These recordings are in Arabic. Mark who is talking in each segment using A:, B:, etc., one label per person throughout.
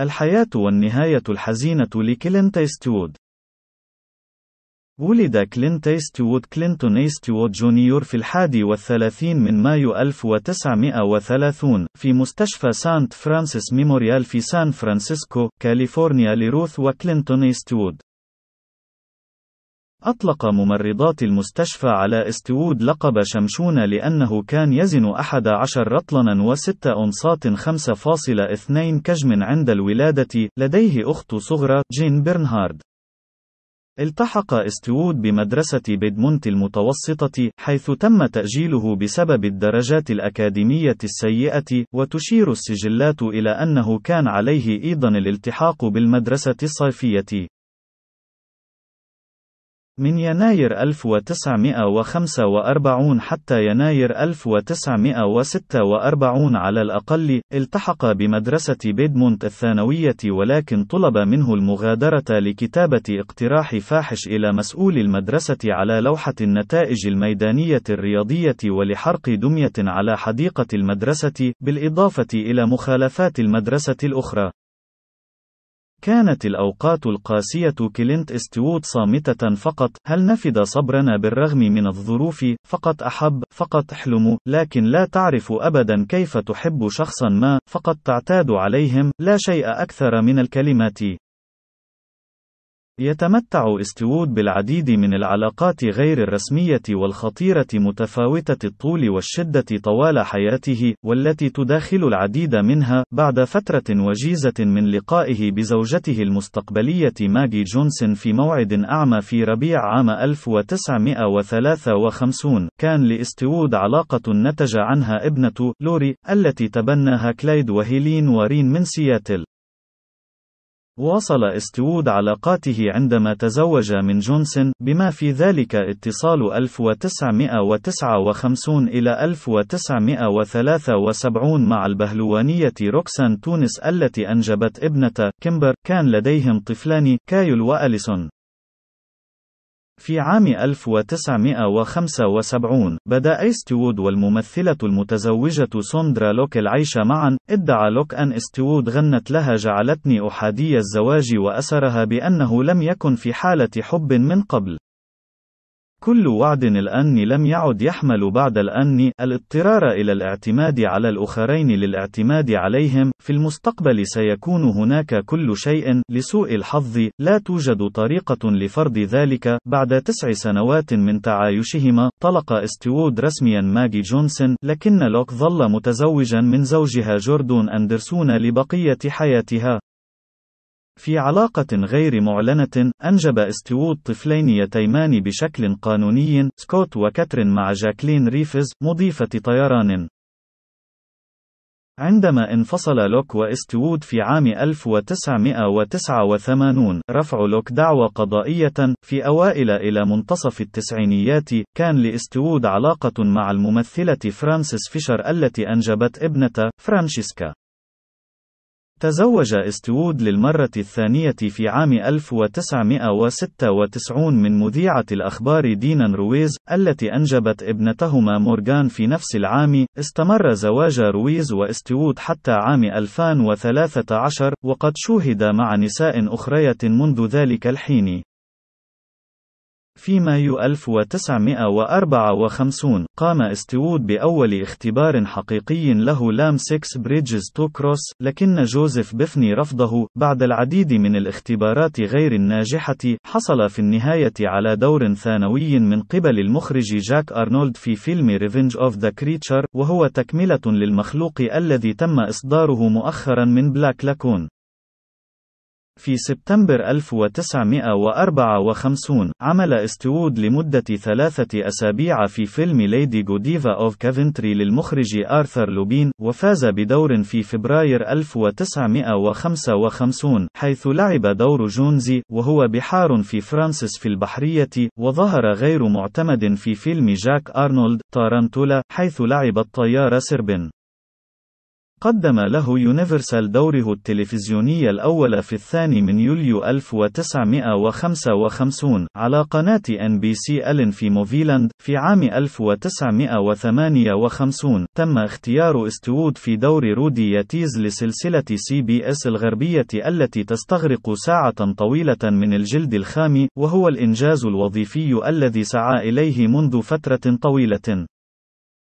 A: الحياة والنهاية الحزينة لكلينت إيستوود ولد كلينت إيستوود كلينتون إيستوود جونيور في الحادي والثلاثين من مايو 1930 في مستشفى سانت فرانسيس ميموريال في سان فرانسيسكو، كاليفورنيا لروث وكلينتون إيستوود. أطلق ممرضات المستشفى على استوود لقب شمشون لأنه كان يزن 11 رطلنا و6 أونصات 5.2 كجم عند الولادة، لديه أخت صغرى، جين برنهارد. التحق استوود بمدرسة بيدمونت المتوسطة، حيث تم تأجيله بسبب الدرجات الأكاديمية السيئة، وتشير السجلات إلى أنه كان عليه أيضًا الالتحاق بالمدرسة الصيفية. من يناير 1945 حتى يناير 1946 على الأقل، التحق بمدرسة بيدمونت الثانوية ولكن طلب منه المغادرة لكتابة اقتراح فاحش إلى مسؤول المدرسة على لوحة النتائج الميدانية الرياضية ولحرق دمية على حديقة المدرسة، بالإضافة إلى مخالفات المدرسة الأخرى. كانت الأوقات القاسية كلينت استوود صامتة فقط، هل نفد صبرنا بالرغم من الظروف؟ فقط أحب، فقط أحلم، لكن لا تعرف أبدا كيف تحب شخصا ما، فقط تعتاد عليهم، لا شيء أكثر من الكلمات. يتمتع استوود بالعديد من العلاقات غير الرسمية والخطيرة متفاوتة الطول والشدة طوال حياته، والتي تداخل العديد منها، بعد فترة وجيزة من لقائه بزوجته المستقبلية ماجي جونسون في موعد أعمى في ربيع عام 1953 كان لاستوود علاقة نتج عنها ابنة لوري التي تبناها كلايد وهيلين ورين من سياتل واصل استوود علاقاته عندما تزوج من جونسون، بما في ذلك اتصال 1959 إلى 1973 مع البهلوانية روكسان تونس التي أنجبت ابنة كيمبر، كان لديهم طفلان، كايل وأليسون. في عام 1975 بدأ إيستوود والممثلة المتزوجة سوندرا لوك العيش معا ادعى لوك أن إيستوود غنت لها جعلتني أحادي الزواج وأسرها بأنه لم يكن في حالة حب من قبل كل وعد الأن لم يعد يحمل بعد الأن الاضطرار إلى الاعتماد على الآخرين للاعتماد عليهم، في المستقبل سيكون هناك كل شيء، لسوء الحظ، لا توجد طريقة لفرض ذلك، بعد تسع سنوات من تعايشهما، طلق استيوود رسميا ماجي جونسون، لكن لوك ظل متزوجا من زوجها جوردون أندرسون لبقية حياتها. في علاقة غير معلنة، أنجب استيوود طفلين يتيمان بشكل قانوني، سكوت وكاترين مع جاكلين ريفز، مضيفة طيران. عندما انفصل لوك واستيوود في عام 1989 رفع لوك دعوى قضائية في أوائل إلى منتصف التسعينيات كان لاستيوود علاقة مع الممثلة فرانسيس فيشر التي أنجبت ابنة فرانشيسكا تزوج استوود للمرة الثانية في عام 1996 من مذيعة الأخبار دينا رويز، التي أنجبت ابنتهما مورغان في نفس العام. استمر زواج رويز واستوود حتى عام 2013، وقد شوهد مع نساء أخرية منذ ذلك الحين. في مايو 1954 قام استوود بأول اختبار حقيقي له لام 6 بريدجز تو كروس لكن جوزيف بفني رفضه بعد العديد من الاختبارات غير الناجحة حصل في النهاية على دور ثانوي من قبل المخرج جاك أرنولد في فيلم ريفنج أوف ذا كريتشر وهو تكملة للمخلوق الذي تم إصداره مؤخرا من بلاك لاكون في سبتمبر 1954 عمل استوود لمدة ثلاثة أسابيع في فيلم ليدي جوديفا أوف كافنتري للمخرج آرثر لوبين وفاز بدور في فبراير 1955 حيث لعب دور جونزي وهو بحار في فرانسيس في البحرية وظهر غير معتمد في فيلم جاك أرنولد تارانتولا حيث لعب الطيار سربين قدم له يونيفرسال دوره التلفزيوني الأول في الثاني من يوليو 1955 على قناة إن بي سي ألن في موفيلاند في عام 1958 تم اختيار استوود في دور رودي ياتيز لسلسلة سي بي اس الغربية التي تستغرق ساعة طويلة من الجلد الخام وهو الإنجاز الوظيفي الذي سعى إليه منذ فترة طويلة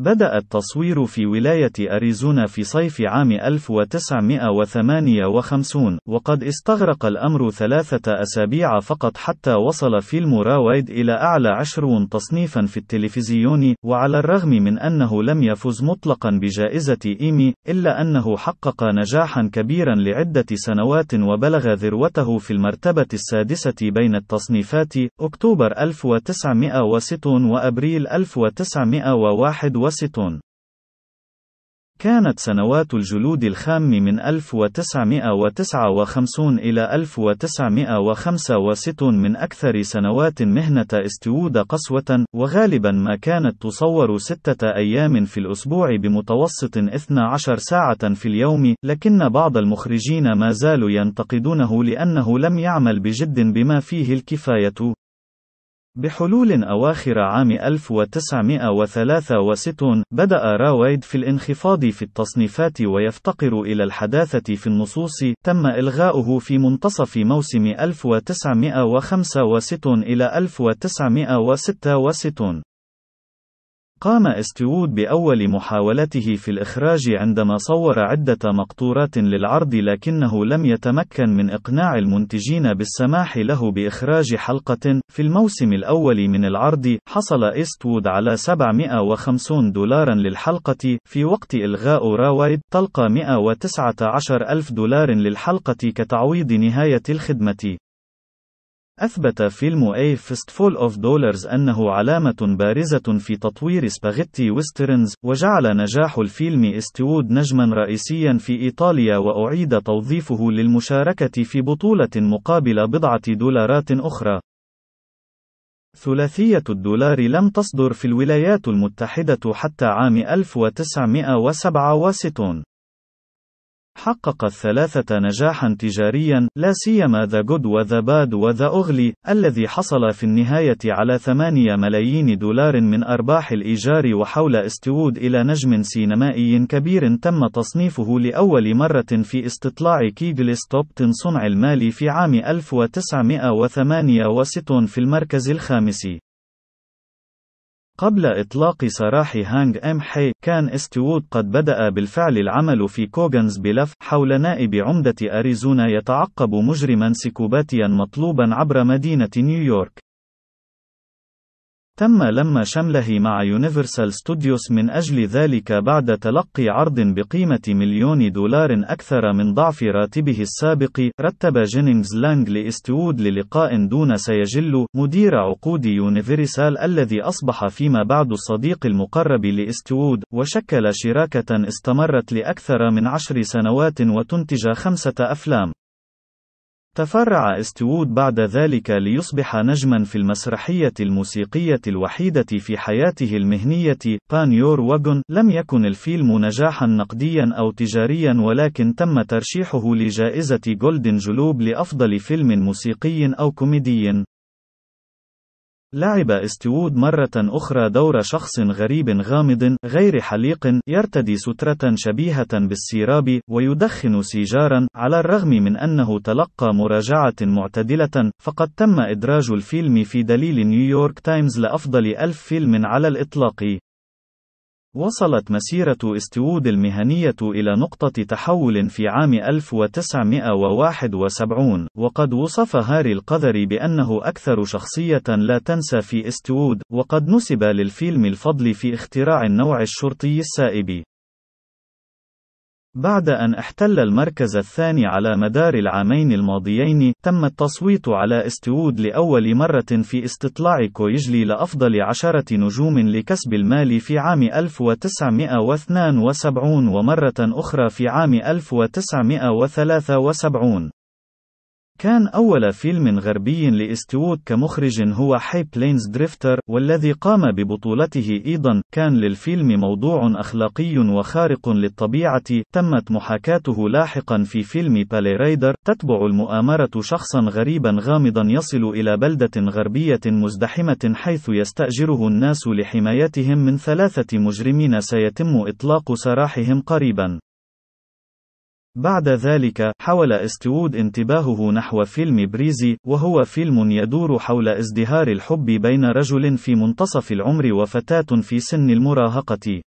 A: بدأ التصوير في ولاية أريزونا في صيف عام 1958 وقد استغرق الأمر ثلاثة أسابيع فقط حتى وصل فيلم راويد إلى أعلى عشرون تصنيفا في التلفزيون وعلى الرغم من أنه لم يفز مطلقا بجائزة إيمي إلا أنه حقق نجاحا كبيرا لعدة سنوات وبلغ ذروته في المرتبة السادسة بين التصنيفات أكتوبر 1906 وأبريل 1901 متوسط كانت سنوات الجلود الخام من 1959 إلى 1965 من أكثر سنوات مهنة استيود قسوة، وغالبا ما كانت تصور ستة أيام في الأسبوع بمتوسط 12 ساعة في اليوم، لكن بعض المخرجين ما زالوا ينتقدونه لأنه لم يعمل بجد بما فيه الكفاية. بحلول أواخر عام 1963 بدأ راويد في الانخفاض في التصنيفات ويفتقر إلى الحداثة في النصوص تم إلغاؤه في منتصف موسم 1965 إلى 1966 قام استيوود بأول محاولته في الإخراج عندما صور عدة مقطورات للعرض لكنه لم يتمكن من إقناع المنتجين بالسماح له بإخراج حلقة. في الموسم الأول من العرض، حصل إستوود على 750 دولارا للحلقة، في وقت إلغاء راوايد تلقى 119 ألف دولار للحلقة كتعويض نهاية الخدمة. أثبت فيلم A Fistful of Dollars أنه علامة بارزة في تطوير سباغيتي ويسترنز، وجعل نجاح الفيلم استوود نجمًا رئيسيًا في إيطاليا وأعيد توظيفه للمشاركة في بطولة مقابل بضعة دولارات أخرى. ثلاثية الدولار لم تصدر في الولايات المتحدة حتى عام 1967. حقق الثلاثة نجاحا تجاريا، لا سيما ذا جود وذا باد وذا أغلي، الذي حصل في النهاية على 8 ملايين دولار من أرباح الإيجار وحول استوود إلى نجم سينمائي كبير تم تصنيفه لأول مرة في استطلاع كيجل ستوبتن صنع المال في عام 1968 في المركز الخامس. قبل إطلاق سراح هانغ أم حي، كان استوود قد بدأ بالفعل العمل في كوغنز بلف حول نائب عمدة أريزونا يتعقب مجرما سكوباتيا مطلوبا عبر مدينة نيويورك. تم لما شمله مع يونيفرسال ستوديوس من أجل ذلك بعد تلقي عرض بقيمة مليون دولار أكثر من ضعف راتبه السابق. رتب جينينغز لانغ لاستوود للقاء دون سيجل مدير عقود يونيفرسال الذي أصبح فيما بعد الصديق المقرب لاستوود وشكل شراكة استمرت لأكثر من عشر سنوات وتنتج خمسة أفلام. تفرع استوود بعد ذلك ليصبح نجما في المسرحية الموسيقية الوحيدة في حياته المهنية، بان يور وجن. لم يكن الفيلم نجاحا نقديا أو تجاريا ولكن تم ترشيحه لجائزة جولدن جلوب لأفضل فيلم موسيقي أو كوميدي. لعب استيوود مرة أخرى دور شخص غريب غامض غير حليق يرتدي سترة شبيهة بالسيراب ويدخن سيجارا على الرغم من أنه تلقى مراجعة معتدلة فقد تم إدراج الفيلم في دليل نيويورك تايمز لأفضل ألف فيلم على الإطلاق وصلت مسيرة استوود المهنية إلى نقطة تحول في عام 1971 وقد وصف هاري القذري بأنه أكثر شخصية لا تنسى في استوود وقد نسب للفيلم الفضل في اختراع النوع الشرطي السائب بعد أن احتل المركز الثاني على مدار العامين الماضيين، تم التصويت على استوود لأول مرة في استطلاع كويجلي لأفضل عشرة نجوم لكسب المال في عام 1972 ومرة أخرى في عام 1973. كان أول فيلم غربي لاستوود كمخرج هو حي بلينز دريفتر، والذي قام ببطولته أيضا، كان للفيلم موضوع أخلاقي وخارق للطبيعة، تمت محاكاته لاحقا في فيلم بالي رايدر، تتبع المؤامرة شخصا غريبا غامضا يصل إلى بلدة غربية مزدحمة حيث يستأجره الناس لحمايتهم من ثلاثة مجرمين سيتم إطلاق سراحهم قريبا. بعد ذلك، حول استوود انتباهه نحو فيلم بريزي، وهو فيلم يدور حول ازدهار الحب بين رجل في منتصف العمر وفتاة في سن المراهقة.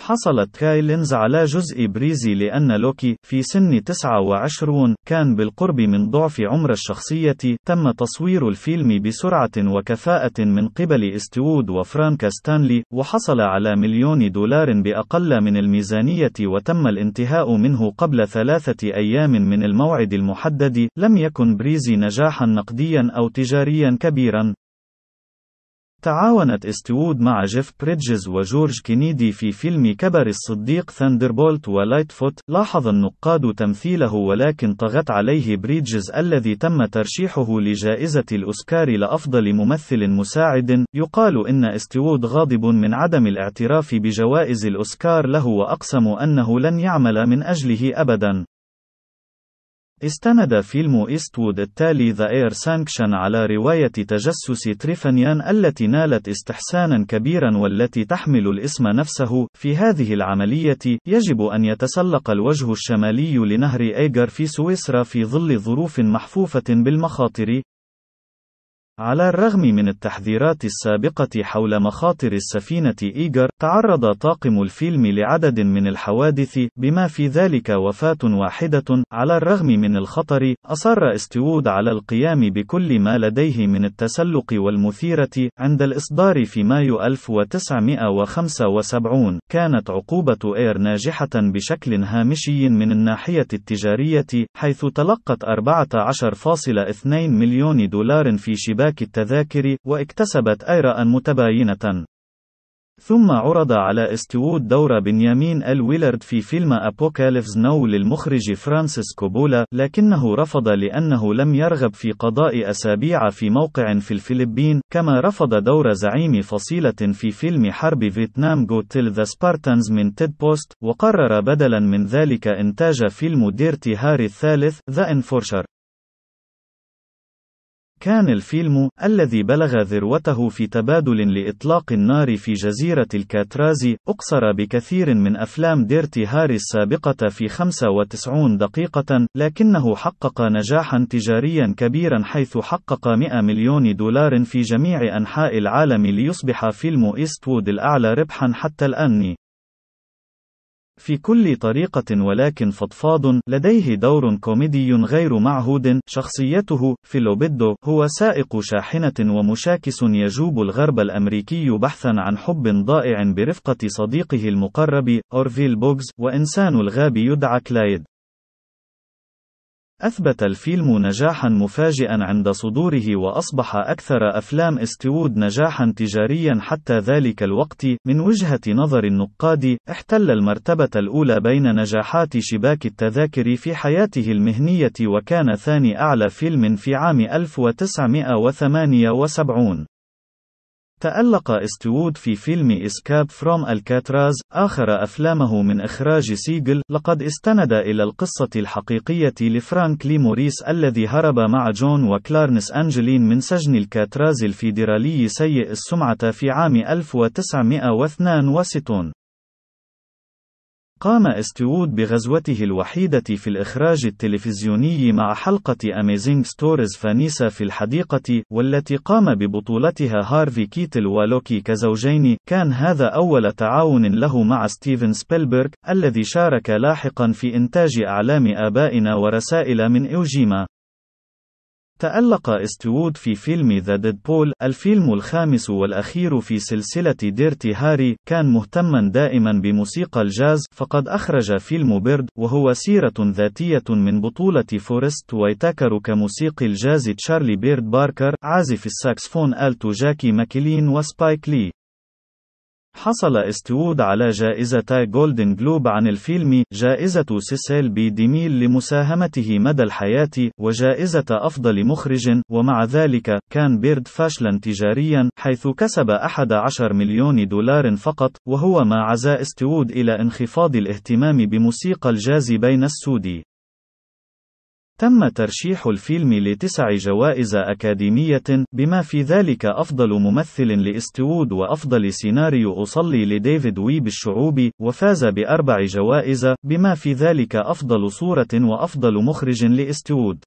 A: حصلت كايلينز على جزء بريزي لأن لوكي في سن 29 كان بالقرب من ضعف عمر الشخصية تم تصوير الفيلم بسرعة وكفاءة من قبل استوود وفرانكا ستانلي وحصل على مليون دولار بأقل من الميزانية وتم الانتهاء منه قبل ثلاثة أيام من الموعد المحدد لم يكن بريزي نجاحا نقديا أو تجاريا كبيرا تعاونت استوود مع جيف بريدجز وجورج كينيدي في فيلم كبر الصديق ثاندربولت فوت لاحظ النقاد تمثيله ولكن طغت عليه بريدجز الذي تم ترشيحه لجائزة الأوسكار لأفضل ممثل مساعد يقال إن استوود غاضب من عدم الاعتراف بجوائز الأوسكار له وأقسم أنه لن يعمل من أجله أبدا استند فيلم إيستوود التالي ذا إير سانكشن على رواية تجسس تريفانيان التي نالت استحسانا كبيرا والتي تحمل الاسم نفسه. في هذه العملية، يجب أن يتسلق الوجه الشمالي لنهر إيجر في سويسرا في ظل ظروف محفوفة بالمخاطر، على الرغم من التحذيرات السابقة حول مخاطر السفينة إيجر، تعرض طاقم الفيلم لعدد من الحوادث، بما في ذلك وفاة واحدة. على الرغم من الخطر، أصر استوود على القيام بكل ما لديه من التسلق والمثيرة. عند الإصدار في مايو 1975، كانت عقوبة إير ناجحة بشكل هامشي من الناحية التجارية، حيث تلقت 14.2 مليون دولار في شباك امتلاك التذاكر، واكتسبت أيرا متباينة. ثم عرض على استوود دور بنيامين ال ويلرد في فيلم أبوكاليفز نو للمخرج فرانسيس كوبولا، لكنه رفض لأنه لم يرغب في قضاء أسابيع في موقع في الفلبين، كما رفض دور زعيم فصيلة في فيلم حرب فيتنام جو تيل ذا سبارتانز من تيد بوست، وقرر بدلا من ذلك إنتاج فيلم ديرتي هاري الثالث، ذا انفورشر. كان الفيلم الذي بلغ ذروته في تبادل لإطلاق النار في جزيرة الكاترازي أقصر بكثير من أفلام ديرتي هاري السابقة في 95 دقيقة لكنه حقق نجاحا تجاريا كبيرا حيث حقق 100 مليون دولار في جميع أنحاء العالم ليصبح فيلم إيستوود الأعلى ربحا حتى الآن في كل طريقة ولكن فضفاض لديه دور كوميدي غير معهود شخصيته في لوبيدو هو سائق شاحنة ومشاكس يجوب الغرب الأمريكي بحثا عن حب ضائع برفقة صديقه المقرب أورفيل بوغز وإنسان الغاب يدعى كلايد أثبت الفيلم نجاحًا مفاجئًا عند صدوره وأصبح أكثر أفلام إستوود نجاحًا تجاريًا حتى ذلك الوقت. من وجهة نظر النقاد، احتل المرتبة الأولى بين نجاحات شباك التذاكر في حياته المهنية وكان ثاني أعلى فيلم في عام 1978. تألق إستوود في فيلم إسكاب فروم الكاتراز آخر أفلامه من إخراج سيجل لقد استند إلى القصة الحقيقية لفرانك لي موريس الذي هرب مع جون وكلارنس أنجلين من سجن الكاتراز الفيدرالي سيء السمعة في عام 1962 قام استوود بغزوته الوحيدة في الإخراج التلفزيوني مع حلقة أميزينغ ستوريز فانيسا في الحديقة، والتي قام ببطولتها هارفي كيتل ولوكي كزوجين، كان هذا أول تعاون له مع ستيفن سبيلبرغ، الذي شارك لاحقا في إنتاج أعلام آبائنا ورسائل من إوجيما. تألق إستوود في فيلم ذا ديدبول الفيلم الخامس والأخير في سلسلة ديرتي هاري كان مهتما دائما بموسيقى الجاز فقد أخرج فيلم بيرد وهو سيرة ذاتية من بطولة فورست ويتاكر كموسيقي الجاز تشارلي بيرد باركر عازف الساكسفون آلتو جاكي ماكلين وسبايك لي حصل إستوود على جائزة جولدن جلوب عن الفيلم، جائزة سيسيل بي ديميل لمساهمته مدى الحياة، وجائزة أفضل مخرج، ومع ذلك، كان بيرد فاشلا تجاريا، حيث كسب 11 مليون دولار فقط، وهو ما عزا إستوود إلى انخفاض الاهتمام بموسيقى الجاز بين السودي. تم ترشيح الفيلم لتسع جوائز أكاديمية، بما في ذلك أفضل ممثل لإستوود وأفضل سيناريو أصلي لديفيد ويب الشعوبي، وفاز بأربع جوائز، بما في ذلك أفضل صورة وأفضل مخرج لإستوود.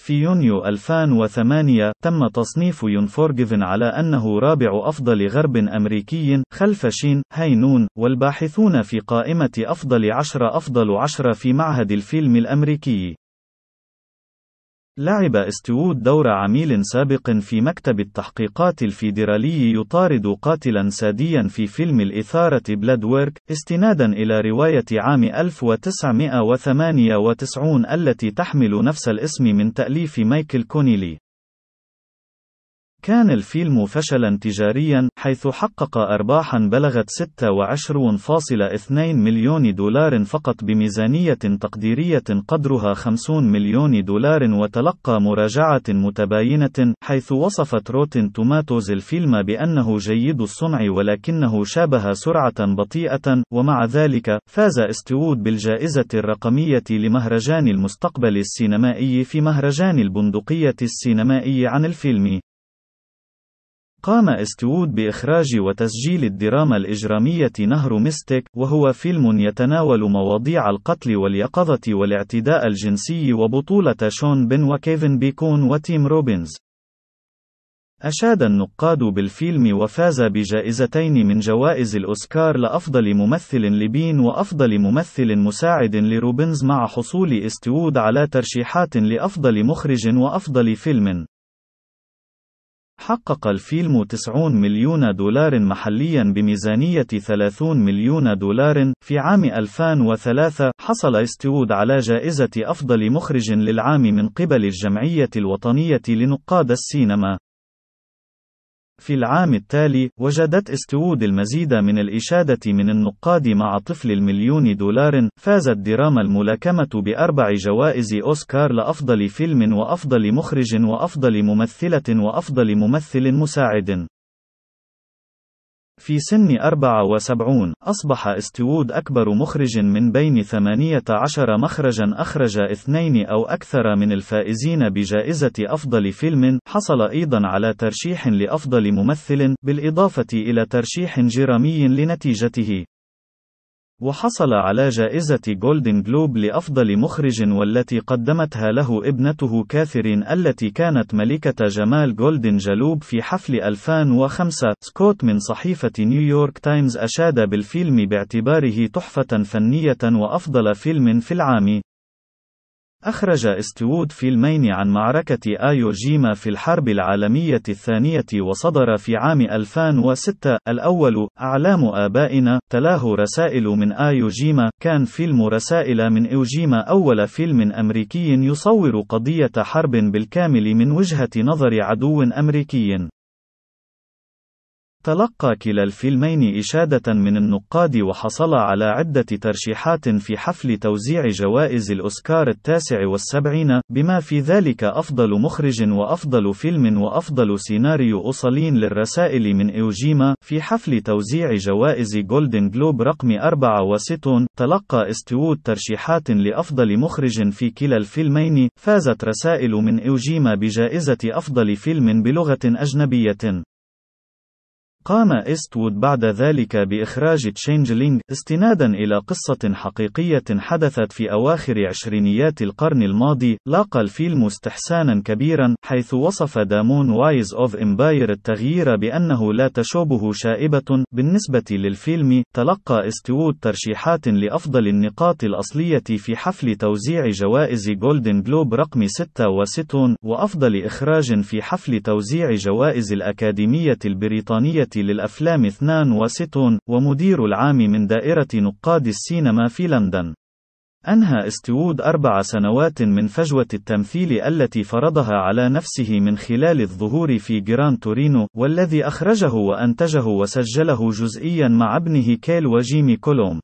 A: في يونيو 2008 تم تصنيف يونفورجيفن على أنه رابع أفضل غرب أمريكي خلف شين هينون والباحثون في قائمة أفضل عشر أفضل عشر في معهد الفيلم الأمريكي لعب استوود دور عميل سابق في مكتب التحقيقات الفيدرالي يطارد قاتلا ساديا في فيلم الإثارة بلاد ويرك استنادا إلى رواية عام 1998 التي تحمل نفس الاسم من تأليف مايكل كونيلي كان الفيلم فشلاً تجارياً، حيث حقق أرباحاً بلغت 26.2 مليون دولار فقط بميزانية تقديرية قدرها 50 مليون دولار وتلقى مراجعة متباينة، حيث وصفت روتن توماتوز الفيلم بأنه جيد الصنع ولكنه شابه سرعة بطيئة، ومع ذلك، فاز استوود بالجائزة الرقمية لمهرجان المستقبل السينمائي في مهرجان البندقية السينمائي عن الفيلم. قام إستوود بإخراج وتسجيل الدراما الإجرامية نهر ميستيك، وهو فيلم يتناول مواضيع القتل واليقظة والاعتداء الجنسي وبطولة شون بن وكيفن بيكون وتيم روبنز. أشاد النقاد بالفيلم وفاز بجائزتين من جوائز الأوسكار لأفضل ممثل لبين وأفضل ممثل مساعد لروبنز مع حصول إستوود على ترشيحات لأفضل مخرج وأفضل فيلم. حقق الفيلم 90 مليون دولار محليا بميزانية 30 مليون دولار في عام 2003 حصل استيود على جائزة أفضل مخرج للعام من قبل الجمعية الوطنية لنقاد السينما في العام التالي، وجدت استوود المزيد من الإشادة من النقاد مع طفل المليون دولار. فازت دراما الملاكمة بأربع جوائز أوسكار لأفضل فيلم وأفضل مخرج وأفضل ممثلة وأفضل ممثل مساعد. في سن 74 أصبح استوود أكبر مخرج من بين 18 مخرجا أخرج اثنين أو أكثر من الفائزين بجائزة أفضل فيلم حصل أيضا على ترشيح لأفضل ممثل بالإضافة إلى ترشيح جرامي لنتيجته وحصل على جائزة جولدن جلوب لأفضل مخرج والتي قدمتها له ابنته كاثرين التي كانت ملكة جمال جولدن جلوب في حفل 2005. سكوت من صحيفة نيويورك تايمز أشاد بالفيلم باعتباره تحفة فنية وأفضل فيلم في العام. أخرج استوود فيلمين عن معركة آيوجيما في الحرب العالمية الثانية وصدر في عام 2006 الأول أعلام آبائنا تلاه رسائل من آيوجيما كان فيلم رسائل من إوجيما أول فيلم أمريكي يصور قضية حرب بالكامل من وجهة نظر عدو أمريكي تلقى كلا الفيلمين إشادة من النقاد وحصل على عدة ترشيحات في حفل توزيع جوائز الأوسكار التاسع والسبعين، بما في ذلك أفضل مخرج وأفضل فيلم وأفضل سيناريو أصلين للرسائل من إيوجيما، في حفل توزيع جوائز جولدن جلوب رقم 64، تلقى استوود ترشيحات لأفضل مخرج في كلا الفيلمين، فازت رسائل من إيوجيما بجائزة أفضل فيلم بلغة أجنبية. قام إستوود بعد ذلك بإخراج تشينجلينج استنادا إلى قصة حقيقية حدثت في أواخر عشرينيات القرن الماضي لاقى الفيلم استحسانا كبيرا حيث وصف دامون وايز أوف إمباير التغيير بأنه لا تشوبه شائبة بالنسبة للفيلم تلقى إستوود ترشيحات لأفضل النقاط الأصلية في حفل توزيع جوائز جولدن جلوب رقم 66 وأفضل إخراج في حفل توزيع جوائز الأكاديمية البريطانية للأفلام 62 ومدير العام من دائرة نقاد السينما في لندن. أنهى استوود أربع سنوات من فجوة التمثيل التي فرضها على نفسه من خلال الظهور في جران تورينو، والذي أخرجه وأنتجه وسجله جزئيًا مع ابنه كيل وجيمي كولوم.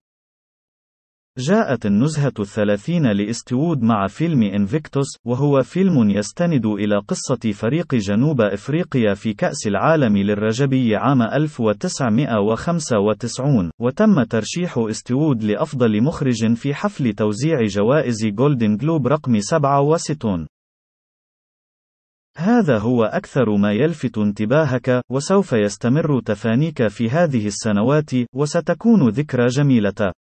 A: جاءت النزهة الثلاثين لإستوود مع فيلم إنفيكتوس، وهو فيلم يستند إلى قصة فريق جنوب إفريقيا في كأس العالم للرجبي عام 1995 وتم ترشيح استوود لأفضل مخرج في حفل توزيع جوائز جولدن جلوب رقم 67 هذا هو أكثر ما يلفت انتباهك، وسوف يستمر تفانيك في هذه السنوات، وستكون ذكرى جميلة.